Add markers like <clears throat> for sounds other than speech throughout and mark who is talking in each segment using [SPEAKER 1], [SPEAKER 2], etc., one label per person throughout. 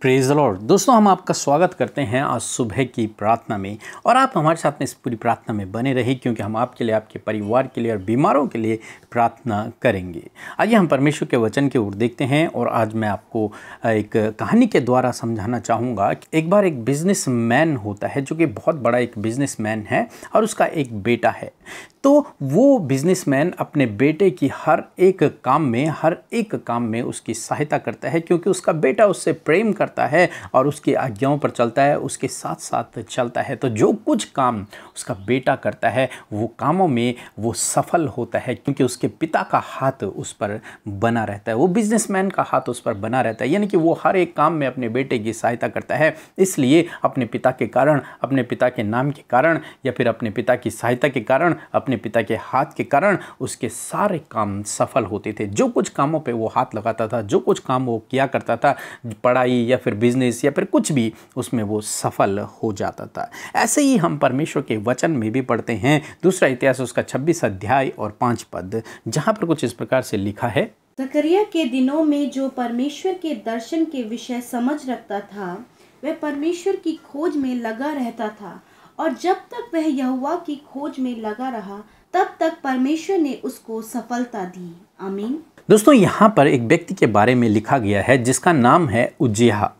[SPEAKER 1] Praise Lord दोस्तों हम आपका स्वागत करते हैं आज सुबह की प्रार्थना में और आप हमारे साथ में इस पूरी प्रार्थना में बने रहिए क्योंकि हम आपके लिए आपके परिवार के लिए और बीमारों के लिए प्रार्थना करेंगे आइए हम परमेश्वर के वचन की ओर देखते हैं और आज मैं आपको एक कहानी के द्वारा समझाना चाहूँगा एक बार एक बिजनेस मैन होता है जो कि बहुत बड़ा एक बिजनेस मैन है और उसका एक बेटा है तो वो बिजनेसमैन अपने बेटे की हर एक काम में हर एक काम में उसकी सहायता करता है क्योंकि उसका बेटा उससे प्रेम करता है और उसकी आज्ञाओं पर चलता है उसके साथ साथ चलता है तो जो कुछ काम उसका बेटा करता है वो कामों में वो सफल होता है क्योंकि उसके पिता का हाथ उस पर बना रहता है वो बिजनेसमैन का हाथ उस पर बना रहता है यानी कि वो हर एक काम में अपने बेटे की सहायता करता है इसलिए अपने पिता के कारण अपने पिता के नाम के कारण या फिर अपने पिता की सहायता के कारण अपने पिता के हाथ के कारण उसके सारे काम सफल होते थे जो कुछ कामों पे वो हाथ लगाता था जो कुछ काम वो किया करता था पढ़ाई या फिर बिजनेस या फिर कुछ भी उसमें वो सफल हो जाता था ऐसे ही हम परमेश्वर के वचन में भी पढ़ते हैं दूसरा इतिहास उसका छब्बीस अध्याय और पाँच पद जहाँ पर कुछ इस प्रकार से लिखा है
[SPEAKER 2] जकरिया के दिनों में जो परमेश्वर के दर्शन के विषय समझ रखता था वह परमेश्वर की खोज में लगा रहता था और जब तक वह यहुआ की खोज में लगा रहा तब तक परमेश्वर ने उसको सफलता दी अमीन
[SPEAKER 1] दोस्तों यहाँ पर एक व्यक्ति के बारे में लिखा गया है जिसका नाम है उजिया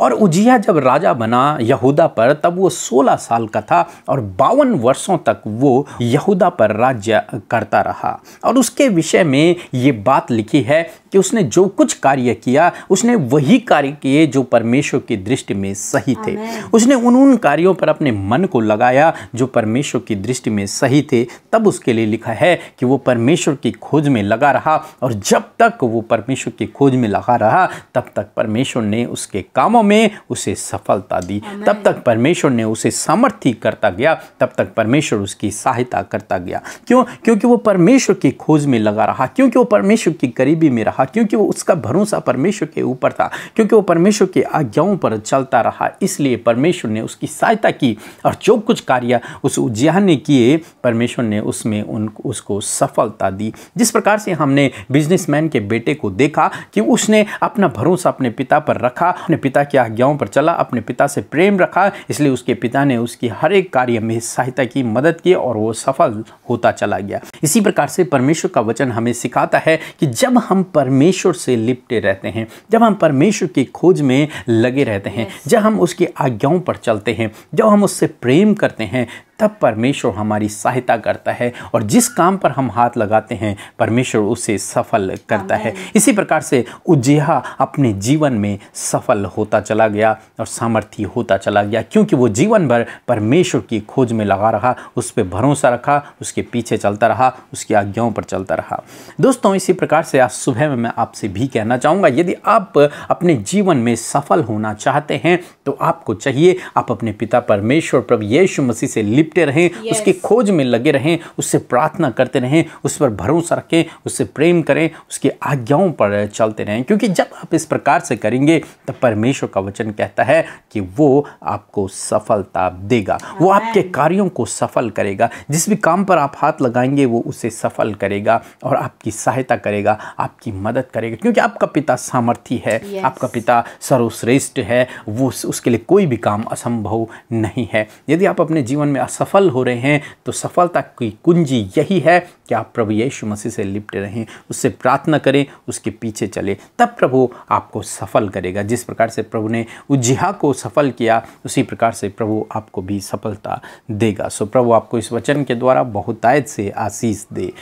[SPEAKER 1] और उजिया जब राजा बना यहूदा पर तब वो 16 साल का था और बावन वर्षों तक वो यहूदा पर राज्य करता रहा और उसके विषय में ये बात लिखी है कि उसने जो कुछ कार्य किया उसने वही कार्य किए जो परमेश्वर की दृष्टि में सही थे उसने उन उन कार्यों पर अपने मन को लगाया जो परमेश्वर की दृष्टि में सही थे तब उसके लिए लिखा है कि वो परमेश्वर की खोज में लगा रहा और जब तक वो परमेश्वर की खोज में लगा रहा तब तक परमेश्वर ने उसके कामों में उसे सफलता दी तब तक परमेश्वर ने उसे सामर्थ्य करता गया तब तक परमेश्वर उसकी सहायता करता गया क्यों क्योंकि वो परमेश्वर की खोज में लगा रहा क्योंकि वो परमेश्वर की करीबी में रहा था क्योंकि वो उसका भरोसा परमेश्वर के ऊपर था क्योंकि वो परमेश्वर की आज्ञाओं पर चलता रहा इसलिए परमेश्वर ने उसकी सहायता की और जो कुछ कार्य उस उज्जैन ने किए परमेश्वर ने उसमें उन उसको सफलता दी जिस प्रकार से हमने बिजनेसमैन के बेटे को देखा कि उसने अपना भरोसा अपने पिता पर रखा अपने पिता की आज्ञाओं पर चला अपने पिता से प्रेम रखा इसलिए उसके पिता ने उसकी हर एक कार्य में सहायता की मदद की और वो सफल होता चला गया इसी प्रकार से परमेश्वर का वचन हमें सिखाता है कि जब हम परमेश्वर परमेश्वर से लिपटे रहते हैं जब हम परमेश्वर की खोज में लगे रहते हैं जब हम उसकी आज्ञाओं पर चलते हैं जब हम उससे प्रेम करते हैं तब परमेश्वर हमारी सहायता करता है और जिस काम पर हम हाथ लगाते हैं परमेश्वर उसे सफल करता है इसी प्रकार से उज्जिया अपने जीवन में सफल होता चला गया और सामर्थ्य होता चला गया क्योंकि वो जीवन भर परमेश्वर की खोज में लगा रहा उस पर भरोसा रखा उसके पीछे चलता रहा उसकी आज्ञाओं पर चलता रहा दोस्तों इसी प्रकार से आज सुबह में मैं आपसे भी कहना चाहूँगा यदि आप अपने जीवन में सफल होना चाहते हैं तो आपको चाहिए आप अपने पिता परमेश्वर प्रभु यीशु मसीह से लिप लिपटे रहें yes. उसकी खोज में लगे रहें उससे प्रार्थना करते रहें उस पर भरोसा रखें उससे प्रेम करें उसकी आज्ञाओं पर चलते रहें क्योंकि जब आप इस प्रकार से करेंगे तब परमेश्वर का वचन कहता है कि वो आपको सफलता देगा वो आपके कार्यों को सफल करेगा जिस भी काम पर आप हाथ लगाएंगे वो उसे सफल करेगा और आपकी सहायता करेगा आपकी मदद करेगा क्योंकि आपका पिता सामर्थ्य है yes. आपका पिता सर्वश्रेष्ठ है वो उसके लिए कोई भी काम असंभव नहीं है यदि आप अपने जीवन में असफल हो रहे हैं तो सफलता की कुंजी यही है कि आप प्रभु यीशु मसीह से लिपटे रहें उससे प्रार्थना करें उसके पीछे चलें तब प्रभु आपको सफल करेगा जिस प्रकार से प्रभु ने उज्जिहा को सफल किया उसी प्रकार से प्रभु आपको भी सफलता देगा सो प्रभु आपको इस वचन के द्वारा बहुतायत से आशीष दे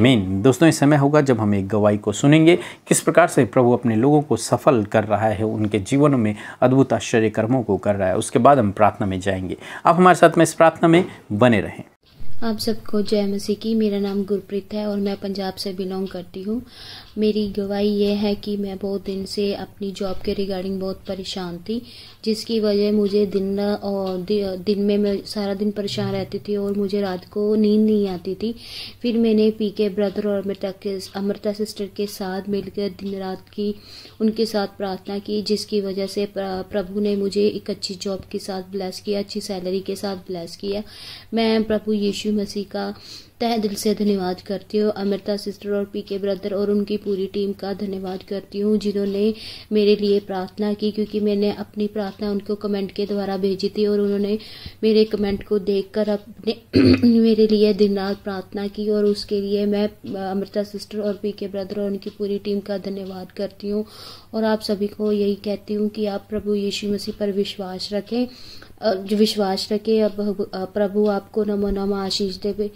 [SPEAKER 1] मेन दोस्तों इस समय होगा जब हम एक गवाही को सुनेंगे किस प्रकार से प्रभु अपने लोगों को सफल कर रहा है उनके जीवन में अद्भुत आश्चर्य कर्मों को कर रहा है उसके बाद हम प्रार्थना में जाएंगे आप हमारे साथ में इस प्रार्थना में में बने रहें
[SPEAKER 3] आप सबको जय मसीह की मेरा नाम गुरप्रीत है और मैं पंजाब से बिलोंग करती हूँ मेरी गवाही यह है कि मैं बहुत दिन से अपनी जॉब के रिगार्डिंग बहुत परेशान थी जिसकी वजह मुझे दिन और दिन में मैं सारा दिन परेशान रहती थी और मुझे रात को नींद नहीं आती थी फिर मैंने पी के ब्रदर और अमृता के अमृता सिस्टर के साथ मिलकर दिन रात की उनके साथ प्रार्थना की जिसकी वजह से प्रभु ने मुझे एक अच्छी जॉब के साथ ब्लेस किया अच्छी सैलरी के साथ ब्लेस किया मैं प्रभु यीशु यीशु मसीह का तह दिल से धन्यवाद करती हूँ अमृता सिस्टर और पी के ब्रदर और उनकी पूरी टीम का धन्यवाद करती हूँ जिन्होंने मेरे लिए प्रार्थना की क्योंकि मैंने अपनी प्रार्थना उनको कमेंट के द्वारा भेजी थी और उन्होंने मेरे कमेंट को देख अपने <clears throat> मेरे लिए दिन रात प्रार्थना की और उसके लिए मैं अमृता सिस्टर और पी के ब्रदर और उनकी पूरी टीम का धन्यवाद करती हूँ और आप सभी को यही कहती हूँ कि आप प्रभु यीशु मसीह पर विश्वास रखें जो विश्वास रखे अब प्रभु आपको नमो नम आशीष दे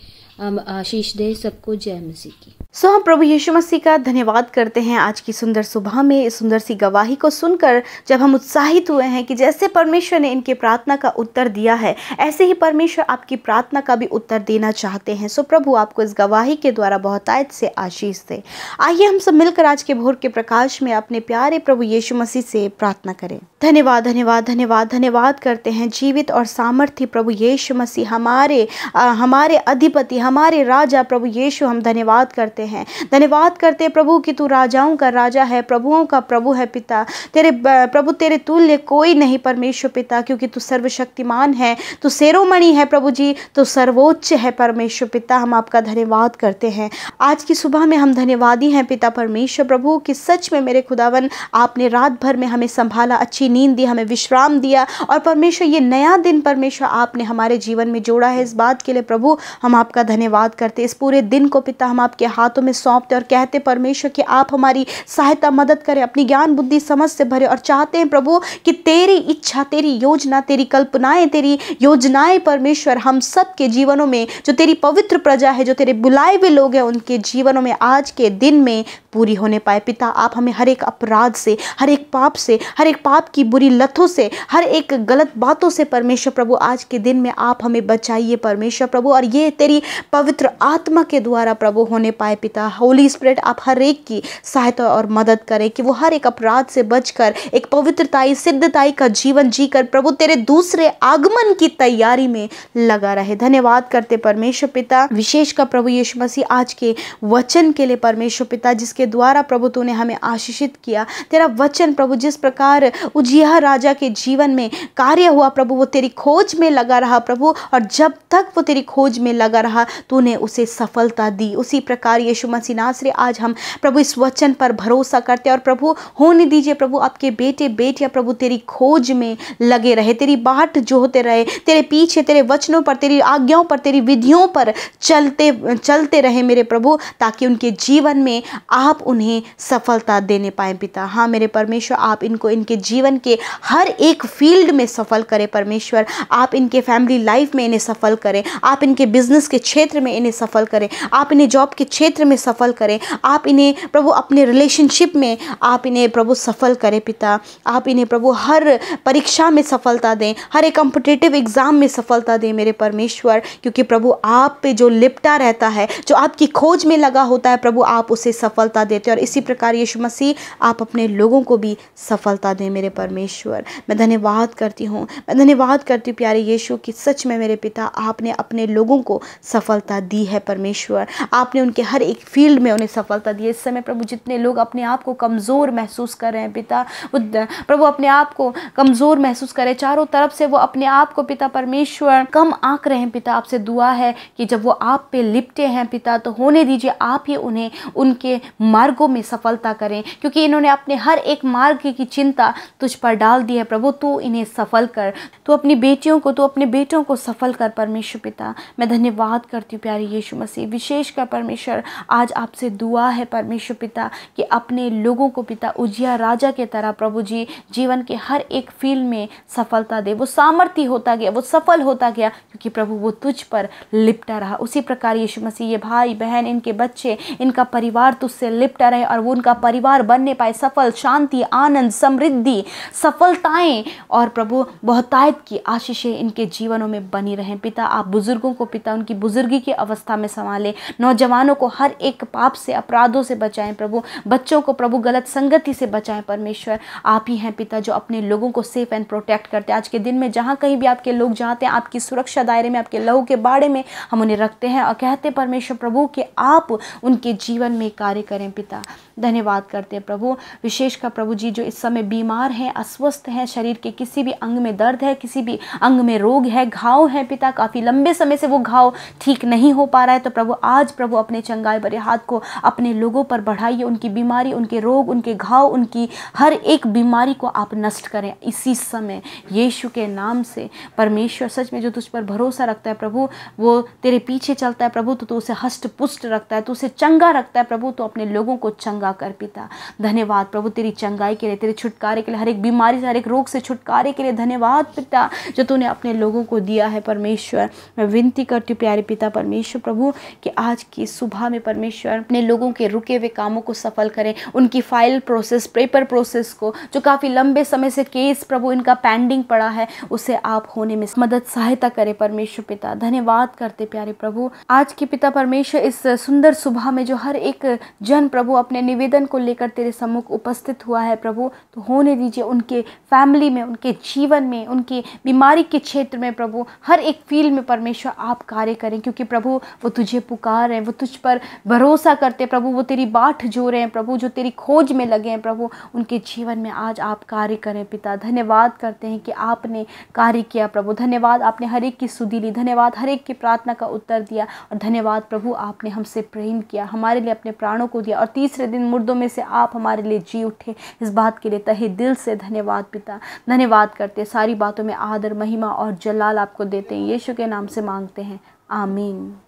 [SPEAKER 3] आशीष दे सबको जय मसीह की
[SPEAKER 2] सो हम प्रभु यीशु मसीह का धन्यवाद करते हैं आज की सुंदर सुबह में इस सुंदर सी गवाही को सुनकर जब हम उत्साहित हुए हैं कि जैसे परमेश्वर ने इनके प्रार्थना का उत्तर दिया है ऐसे ही परमेश्वर आपकी प्रार्थना का भी उत्तर देना चाहते हैं सो प्रभु आपको इस गवाही के द्वारा बहुतायत से आशीष दे आइए हम सब मिलकर आज के भोर के प्रकाश में अपने प्यारे प्रभु येशु मसीह से प्रार्थना करें धन्यवाद धन्यवाद धन्यवाद धन्यवाद करते हैं जीवित और सामर्थ्य प्रभु येशु मसीह हमारे हमारे अधिपति हमारे राजा प्रभु येशु हम धन्यवाद करते करते हैं धन्यवाद करते प्रभु कि तू राजाओं का राजा है प्रभुओं का प्रभु है पिता तेरे प्रभु तेरे तुल्य कोई नहीं परमेश्वर पिता क्योंकि तू सर्वशक्तिमान है तू सेरोमणि है प्रभु जी तो सर्वोच्च है परमेश्वर पिता हम आपका धन्यवाद करते हैं आज की सुबह में हम धन्यवादी हैं पिता परमेश्वर प्रभु कि सच में मेरे खुदावन आपने रात भर में हमें संभाला अच्छी नींद दी हमें विश्राम दिया और परमेश्वर ये नया दिन परमेश्वर आपने हमारे जीवन में जोड़ा है इस बात के लिए प्रभु हम आपका धन्यवाद करते इस पूरे दिन को पिता हम आपके हाथ हाथों में सौंपते और कहते परमेश्वर कि आप हमारी सहायता मदद करें अपनी ज्ञान बुद्धि समझ से भरे और चाहते हैं प्रभु कि तेरी इच्छा तेरी योजना तेरी कल्पनाएं तेरी योजनाएं परमेश्वर हम सबके जीवनों में जो तेरी पवित्र प्रजा है जो तेरे बुलाए हुए लोग हैं उनके जीवनों में आज के दिन में पूरी होने पाए पिता आप हमें हर एक अपराध से हर एक पाप से हर एक पाप की बुरी लथों से हर एक गलत बातों से परमेश्वर प्रभु आज के दिन में आप हमें बचाइए परमेश्वर प्रभु और ये तेरी पवित्र आत्मा के द्वारा प्रभु होने पाए पिता होली स्प्रिट आप हर एक की सहायता और मदद करें कि वो हर एक अपराध से बचकर एक पवित्रताई सिद्धताई का जीवन जीकर प्रभु तेरे दूसरे आगमन की तैयारी में लगा रहे धन्यवाद करते परमेश्वर पिता विशेष का प्रभु यीशु मसीह आज के वचन के लिए परमेश्वर पिता जिसके द्वारा प्रभु तूने हमें आशीषित किया तेरा वचन प्रभु जिस प्रकार उजिया राजा के जीवन में कार्य हुआ प्रभु वो तेरी खोज में लगा रहा प्रभु और जब तक वो तेरी खोज में लगा रहा तूने उसे सफलता दी उसी प्रकार यीशु मसीह नासरे आज हम प्रभु इस वचन पर भरोसा करते हैं और प्रभु होने दीजिए प्रभु आपके बेटे बेटियाँ प्रभु तेरी खोज में लगे रहे तेरी बाट जोहते रहे तेरे पीछे तेरे वचनों पर तेरी आज्ञाओं पर तेरी विधियों पर चलते चलते रहे मेरे प्रभु ताकि उनके जीवन में आप उन्हें सफलता देने पाए पिता हाँ मेरे परमेश्वर आप इनको इनके जीवन के हर एक फील्ड में सफल करें परमेश्वर आप इनके फैमिली लाइफ में इन्हें सफल करें आप इनके बिजनेस के क्षेत्र में इन्हें सफल करें आप इन्हें जॉब के क्षेत्र क्षेत्र में सफल करें आप इन्हें प्रभु अपने रिलेशनशिप में आप इन्हें प्रभु सफल करें पिता आप इन्हें प्रभु हर परीक्षा में सफलता दें हर एक कॉम्पिटेटिव एग्ज़ाम में सफलता दें मेरे परमेश्वर क्योंकि प्रभु आप पे जो लिपटा रहता है जो आपकी खोज में लगा होता है प्रभु आप उसे सफलता देते हैं और इसी प्रकार यीशु मसीह आप अपने लोगों को भी सफलता दें मेरे परमेश्वर मैं धन्यवाद करती हूँ मैं धन्यवाद करती हूँ प्यारे यीशु कि सच में मेरे पिता आपने अपने लोगों को सफलता दी है परमेश्वर आपने उनके हर एक फील्ड में उन्हें सफलता दी इस समय प्रभु जितने लोग अपने आप को कमज़ोर महसूस कर रहे हैं पिता प्रभु अपने आप को कमज़ोर महसूस करें चारों तरफ से वो अपने आप को पिता परमेश्वर कम आँख रहे हैं पिता आपसे दुआ है कि जब वो आप पे लिपटे हैं पिता तो होने दीजिए आप ही उन्हें उनके मार्गों में सफलता करें क्योंकि इन्होंने अपने हर एक मार्ग की चिंता तुझ पर डाल दी है प्रभु तू इन्हें सफल कर तू अपनी बेटियों को तू अपने बेटों को सफल कर परमेश्वर पिता मैं धन्यवाद करती हूँ प्यारे यीशु मसीह विशेष कर परमेश्वर आज आपसे दुआ है परमेश्वर पिता कि अपने लोगों को पिता उजिया राजा के तरह प्रभु जी जीवन के हर एक फील्ड में सफलता दे वो सामर्थ्य होता गया वो सफल होता गया क्योंकि प्रभु वो तुझ पर लिपटा रहा उसी प्रकार यीशु मसीह ये भाई बहन इनके बच्चे इनका परिवार तुझसे लिपटा रहे और वो उनका परिवार बनने पाए सफल शांति आनंद समृद्धि सफलताएं और प्रभु बहुतायत की आशीषें इनके जीवनों में बनी रहें पिता आप बुज़ुर्गों को पिता उनकी बुज़ुर्गी की अवस्था में संभालें नौजवानों को हर हर एक पाप से अपराधों से बचाएं प्रभु बच्चों को प्रभु गलत संगति से बचाएं परमेश्वर आप ही हैं पिता जो अपने लोगों को सेफ एंड प्रोटेक्ट करते हैं आज के दिन में जहाँ कहीं भी आपके लोग जाते हैं आपकी सुरक्षा दायरे में आपके लहू के बाड़े में हम उन्हें रखते हैं और कहते परमेश्वर प्रभु कि आप उनके जीवन में कार्य करें पिता धन्यवाद करते हैं प्रभु विशेषकर प्रभु जी जो इस समय बीमार हैं अस्वस्थ हैं शरीर के किसी भी अंग में दर्द है किसी भी अंग में रोग है घाव है पिता काफ़ी लंबे समय से वो घाव ठीक नहीं हो पा रहा है तो प्रभु आज प्रभु अपने चंगा लगाए बड़े हाथ को अपने लोगों पर बढ़ाइए उनकी बीमारी उनके रोग उनके घाव उनकी हर एक बीमारी को आप नष्ट करें इसी समय यीशु के नाम से परमेश्वर सच में जो तुझ पर भरोसा रखता है प्रभु वो तेरे पीछे चलता है प्रभु तो तू उसे हष्ट पुष्ट रखता है तो उसे चंगा रखता है प्रभु तो अपने लोगों को चंगा कर पिता धन्यवाद प्रभु तेरी चंगाई के लिए तेरे छुटकारे के लिए हर एक बीमारी से हर एक रोग से छुटकारे के लिए धन्यवाद पिता जो तूने अपने लोगों को दिया है परमेश्वर मैं विनती करती हूँ प्यारे पिता परमेश्वर प्रभु कि आज की सुबह में में परमेश्वर अपने लोगों के रुके हुए कामों को सफल करें उनकी फाइल प्रोसेस पेपर प्रोसेस को जो काफ़ी लंबे समय से केस प्रभु इनका पेंडिंग पड़ा है उसे आप होने में मदद सहायता करें परमेश्वर पिता धन्यवाद करते प्यारे प्रभु आज के पिता परमेश्वर इस सुंदर सुबह में जो हर एक जन प्रभु अपने निवेदन को लेकर तेरे सम्मुख उपस्थित हुआ है प्रभु तो होने दीजिए उनके फैमिली में उनके जीवन में उनकी बीमारी के क्षेत्र में प्रभु हर एक फील्ड में परमेश्वर आप कार्य करें क्योंकि प्रभु वो तुझे पुकार रहे हैं वो तुझ पर भरोसा करते हैं प्रभु वो तेरी बाट जो रहे हैं प्रभु जो तेरी खोज में लगे हैं प्रभु उनके जीवन में आज आप कार्य करें पिता धन्यवाद करते हैं कि आपने कार्य किया प्रभु धन्यवाद आपने हर एक की सुधी ली धन्यवाद हर एक की प्रार्थना का उत्तर दिया और धन्यवाद प्रभु आपने हमसे प्रेम किया हमारे लिए अपने प्राणों को दिया और तीसरे दिन मुर्दों में से आप हमारे लिए जी उठे इस बात के लिए तहे दिल से धन्यवाद पिता धन्यवाद करते सारी बातों में आदर महिमा और जलाल आपको देते हैं यीशु के नाम से मांगते हैं आमीन